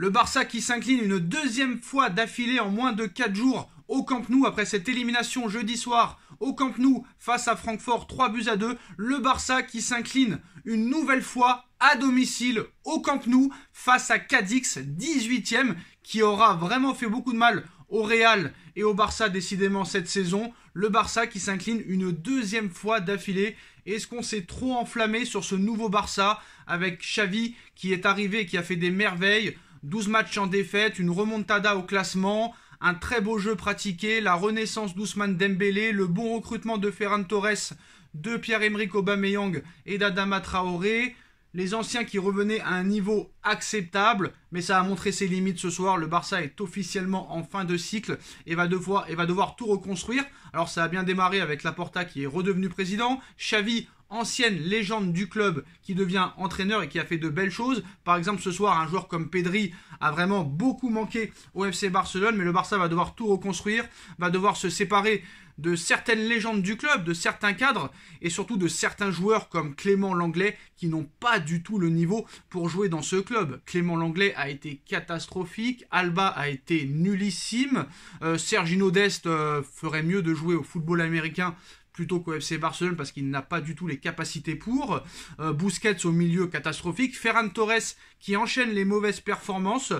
Le Barça qui s'incline une deuxième fois d'affilée en moins de 4 jours au Camp Nou après cette élimination jeudi soir au Camp Nou face à Francfort 3 buts à 2. Le Barça qui s'incline une nouvelle fois à domicile au Camp Nou face à Cadix 18 ème qui aura vraiment fait beaucoup de mal au Real et au Barça décidément cette saison. Le Barça qui s'incline une deuxième fois d'affilée. Est-ce qu'on s'est trop enflammé sur ce nouveau Barça avec Xavi qui est arrivé et qui a fait des merveilles 12 matchs en défaite, une remontada au classement, un très beau jeu pratiqué, la renaissance d'Ousmane Dembélé, le bon recrutement de Ferran Torres, de Pierre-Emerick Aubameyang et d'Adama Traoré, les anciens qui revenaient à un niveau acceptable, mais ça a montré ses limites ce soir. Le Barça est officiellement en fin de cycle et va devoir, tout reconstruire. Alors ça a bien démarré avec Laporta qui est redevenu président, Xavi ancienne légende du club qui devient entraîneur et qui a fait de belles choses. Par exemple, ce soir, un joueur comme Pedri a vraiment beaucoup manqué au FC Barcelone, mais le Barça va devoir tout reconstruire, va devoir se séparer de certaines légendes du club, de certains cadres et surtout de certains joueurs comme Clément Langlais qui n'ont pas du tout le niveau pour jouer dans ce club. Clément Langlais a été catastrophique, Alba a été nullissime, euh, Sergino Dest euh, ferait mieux de jouer au football américain plutôt qu'au FC Barcelone parce qu'il n'a pas du tout les capacités pour. Euh, Busquets au milieu catastrophique, Ferran Torres qui enchaîne les mauvaises performances.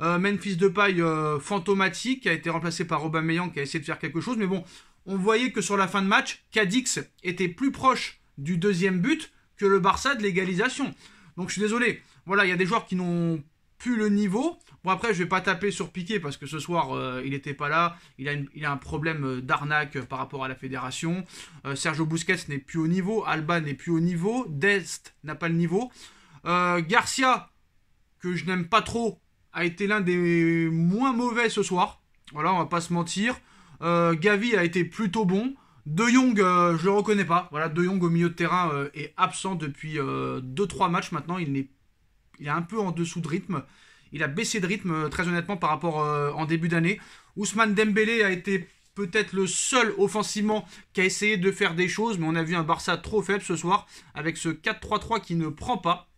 Memphis paille fantomatique a été remplacé par Robin Meillan qui a essayé de faire quelque chose mais bon on voyait que sur la fin de match Cadix était plus proche du deuxième but que le Barça de l'égalisation donc je suis désolé voilà il y a des joueurs qui n'ont le niveau. Bon, après, je vais pas taper sur Piqué parce que ce soir, euh, il était pas là. Il a, a un problème euh, d'arnaque euh, par rapport à la fédération. Sergio Busquets n'est plus au niveau. Alba n'est plus au niveau. Dest n'a pas le niveau. Garcia, que je n'aime pas trop, a été l'un des moins mauvais ce soir. Voilà, on va pas se mentir. Gavi a été plutôt bon. De Jong, je le reconnais pas. Voilà, De Jong au milieu de terrain est absent depuis 2-3 matchs maintenant. Il n'est il est un peu en dessous de rythme. Il a baissé de rythme, euh, très honnêtement, par rapport euh, en début d'année. Ousmane Dembélé a été peut-être le seul offensivement qui a essayé de faire des choses, mais on a vu un Barça trop faible ce soir, avec ce 4-3-3 qui ne prend pas.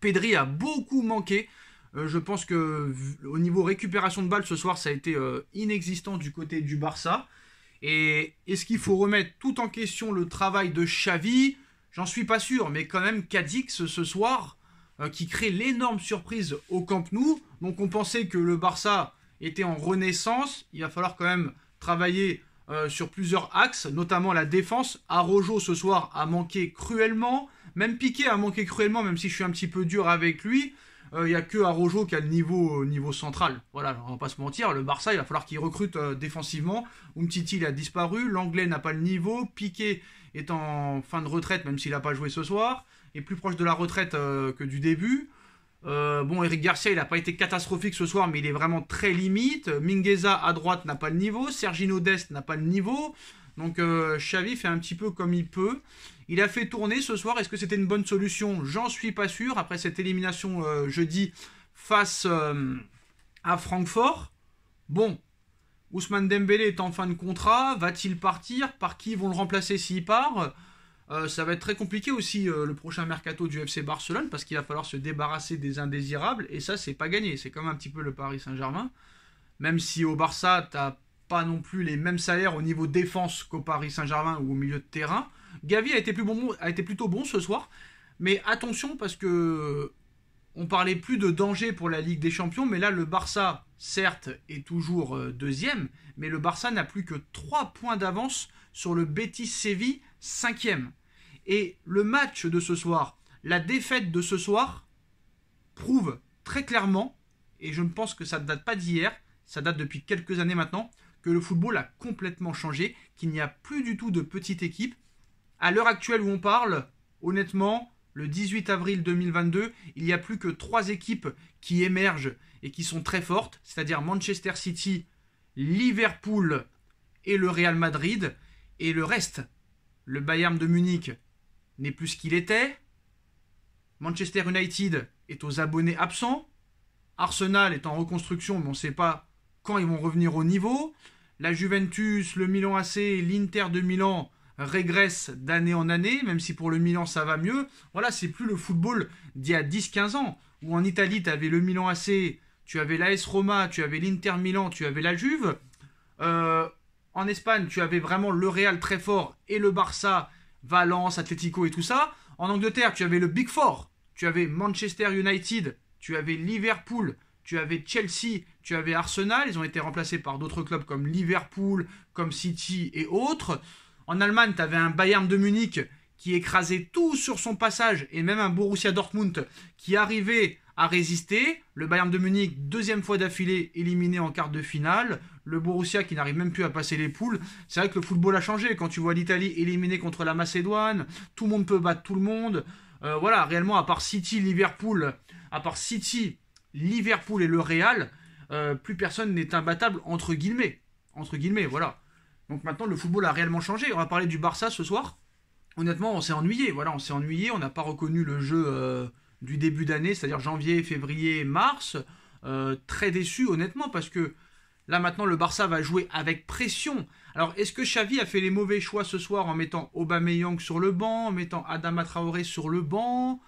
Pedri a beaucoup manqué. Euh, je pense que au niveau récupération de balles ce soir, ça a été inexistant du côté du Barça. Et est-ce qu'il faut remettre tout en question le travail de Xavi J'en suis pas sûr, mais quand même Cadix ce soir, euh, qui crée l'énorme surprise au Camp Nou. Donc on pensait que le Barça était en renaissance. Il va falloir quand même travailler euh, sur plusieurs axes, notamment la défense. Arojo ce soir a manqué cruellement. Même Piqué a manqué cruellement, même si je suis un petit peu dur avec lui. Euh, il y n'y a que Arojo qui a le niveau, niveau central. Voilà, on va pas se mentir. Le Barça, il va falloir qu'il recrute défensivement. Umtiti, il a disparu. L'anglais n'a pas le niveau. Piqué, est en fin de retraite, même s'il n'a pas joué ce soir, est plus proche de la retraite euh, que du début. Euh, bon, Eric Garcia, il n'a pas été catastrophique ce soir, mais il est vraiment très limite. Mingueza à droite n'a pas le niveau. Sergino Dest n'a pas le niveau. Donc euh, Xavi fait un petit peu comme il peut. Il a fait tourner ce soir. Est-ce que c'était une bonne solution J'en suis pas sûr. Après cette élimination jeudi face à Francfort. Bon, Ousmane Dembélé est en fin de contrat, va-t-il partir Par qui vont le remplacer s'il part euh, ça va être très compliqué aussi euh, le prochain mercato du FC Barcelone parce qu'il va falloir se débarrasser des indésirables et ça c'est pas gagné. C'est comme un petit peu le Paris Saint-Germain. Même si au Barça t'as pas non plus les mêmes salaires au niveau défense qu'au Paris Saint-Germain ou au milieu de terrain. Gavi a été, plus a été plutôt bon ce soir, mais attention parce que on parlait plus de danger pour la Ligue des Champions, mais là le Barça, certes, est toujours euh, deuxième, mais le Barça n'a plus que trois points d'avance sur le Betis Séville, cinquième. Et le match de ce soir, la défaite de ce soir, prouve très clairement, et je ne pense que ça ne date pas d'hier, ça date depuis quelques années maintenant, que le football a complètement changé, qu'il n'y a plus du tout de petite équipe. À l'heure actuelle où on parle, honnêtement, le 18 avril 2022, il n'y a plus que trois équipes qui émergent et qui sont très fortes, c'est-à-dire Manchester City, Liverpool et le Real Madrid. Et le reste, le Bayern de Munich n'est plus ce qu'il était. Manchester United est aux abonnés absents. Arsenal est en reconstruction, mais on ne sait pas quand ils vont revenir au niveau. La Juventus, le Milan AC, l'Inter de Milan régresse d'année en année, même si pour le Milan ça va mieux. Voilà, c'est plus le football d'il y a 10-15 ans, où en Italie tu avais le Milan AC, tu avais l'AS Roma, tu avais l'Inter Milan, tu avais la Juve. en Espagne, tu avais vraiment le Real très fort et le Barça, Valence, Atlético et tout ça. En Angleterre, tu avais le Big Four, tu avais Manchester United, tu avais Liverpool, tu avais Chelsea, tu avais Arsenal, ils ont été remplacés par d'autres clubs comme Liverpool, comme City et autres. En Allemagne, tu avais un Bayern de Munich qui écrasait tout sur son passage, et même un Borussia Dortmund qui arrivait à résister. Le Bayern de Munich, deuxième fois d'affilée, éliminé en quart de finale. Le Borussia qui n'arrive même plus à passer les poules. C'est vrai que le football a changé. Quand tu vois l'Italie éliminée contre la Macédoine, tout le monde peut battre tout le monde. Euh, voilà, réellement, à part City, Liverpool, à part City, Liverpool et le Real, euh, plus personne n'est imbattable entre guillemets. Entre guillemets, voilà. Donc maintenant, le football a réellement changé. On va parler du Barça ce soir. Honnêtement, on s'est ennuyé. Voilà, on s'est ennuyé. On n'a pas reconnu le jeu euh, du début d'année, c'est-à-dire janvier, février, mars. Euh, très déçu, honnêtement, parce que là maintenant, le Barça va jouer avec pression. Alors, est-ce que Xavi a fait les mauvais choix ce soir en mettant Aubameyang sur le banc, en mettant Adama Traoré sur le banc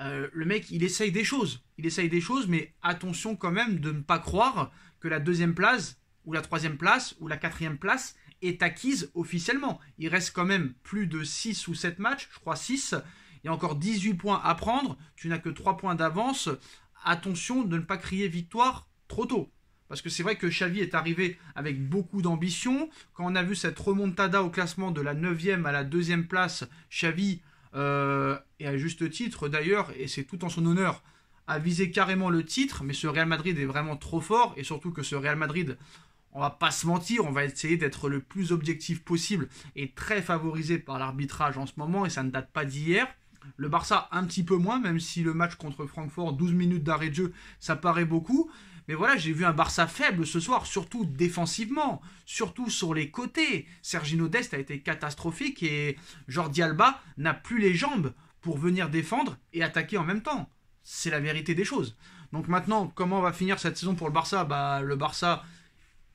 euh, le mec, il essaye des choses. Il essaye des choses, mais attention quand même de ne pas croire que la deuxième place ou la troisième place ou la quatrième place est acquise officiellement. Il reste quand même plus de 6 ou 7 matchs, je crois 6. Il y a encore 18 points à prendre, tu n'as que 3 points d'avance. Attention de ne pas crier victoire trop tôt. Parce que c'est vrai que Xavi est arrivé avec beaucoup d'ambition. Quand on a vu cette remontada au classement de la 9e à la 2e place, Xavi, est euh, et à juste titre d'ailleurs, et c'est tout en son honneur, a visé carrément le titre. Mais ce Real Madrid est vraiment trop fort. Et surtout que ce Real Madrid on va pas se mentir, on va essayer d'être le plus objectif possible et très favorisé par l'arbitrage en ce moment et ça ne date pas d'hier. Le Barça un petit peu moins, même si le match contre Francfort, 12 minutes d'arrêt de jeu, ça paraît beaucoup. Mais voilà, j'ai vu un Barça faible ce soir, surtout défensivement, surtout sur les côtés. Sergino Dest a été catastrophique et Jordi Alba n'a plus les jambes pour venir défendre et attaquer en même temps. C'est la vérité des choses. Donc maintenant, comment va finir cette saison pour le Barça Bah le Barça,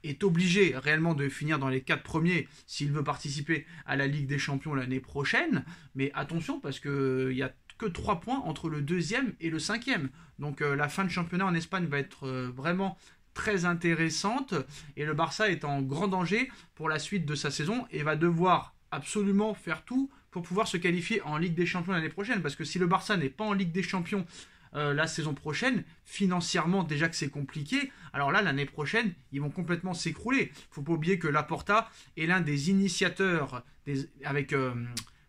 est obligé réellement de finir dans les quatre premiers s'il veut participer à la Ligue des Champions l'année prochaine. Mais attention parce que euh, il a que 3 points entre le deuxième et le cinquième. Donc euh, la fin de championnat en Espagne va être euh, vraiment très intéressante et le Barça est en grand danger pour la suite de sa saison et va devoir absolument faire tout pour pouvoir se qualifier en Ligue des Champions l'année prochaine parce que si le Barça n'est pas en Ligue des Champions euh, la saison prochaine, financièrement déjà que c'est compliqué, alors là l'année prochaine ils vont complètement s'écrouler. Faut pas oublier que Laporta est l'un des initiateurs avec euh,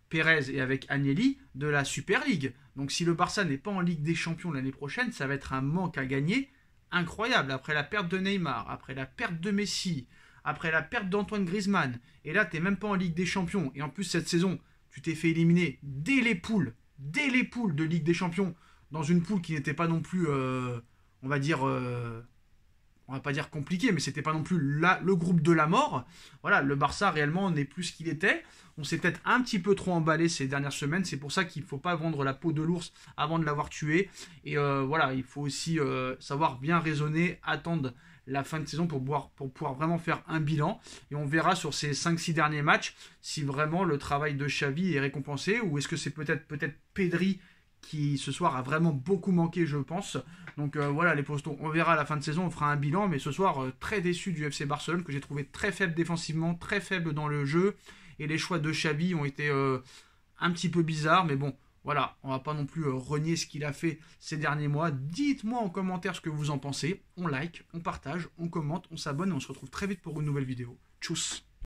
Perez et avec Agnelli de la Super League. Donc si le Barça n'est pas en Ligue des Champions l'année prochaine, ça va être un manque à gagner incroyable. Après la perte de Neymar, après la perte de Messi, après la perte d'Antoine Griezmann, et là n'es même pas en Ligue des Champions, et en plus cette saison tu t'es fait éliminer dès les poules, dès les poules de Ligue des Champions dans une poule qui n'était pas non plus, euh, on va dire, euh, on va pas dire compliqué, mais c'était pas non plus le groupe de la mort. Voilà, le Barça réellement n'est plus ce qu'il était. On s'est peut-être un petit peu trop emballé ces dernières semaines. C'est pour ça qu'il ne faut pas vendre la peau de l'ours avant de l'avoir tué. Et euh, voilà, il faut aussi savoir bien raisonner, attendre la fin de saison pour, pour pouvoir vraiment faire un bilan. Et on verra sur ces 5-6 derniers matchs si vraiment le travail de Xavi est récompensé ou est-ce que c'est peut-être peut-être Pedri qui ce soir a vraiment beaucoup manqué, je pense. Donc euh, voilà, les postons, on verra à la fin de saison, on fera un bilan, mais ce soir, euh, très déçu du FC Barcelone, que j'ai trouvé très faible défensivement, très faible dans le jeu, et les choix de Xavi ont été euh, un petit peu bizarres, mais bon, voilà, on va pas non plus renier ce qu'il a fait ces derniers mois. Dites-moi en commentaire ce que vous en pensez, on like, on partage, on commente, on s'abonne, et on se retrouve très vite pour une nouvelle vidéo. Tchuss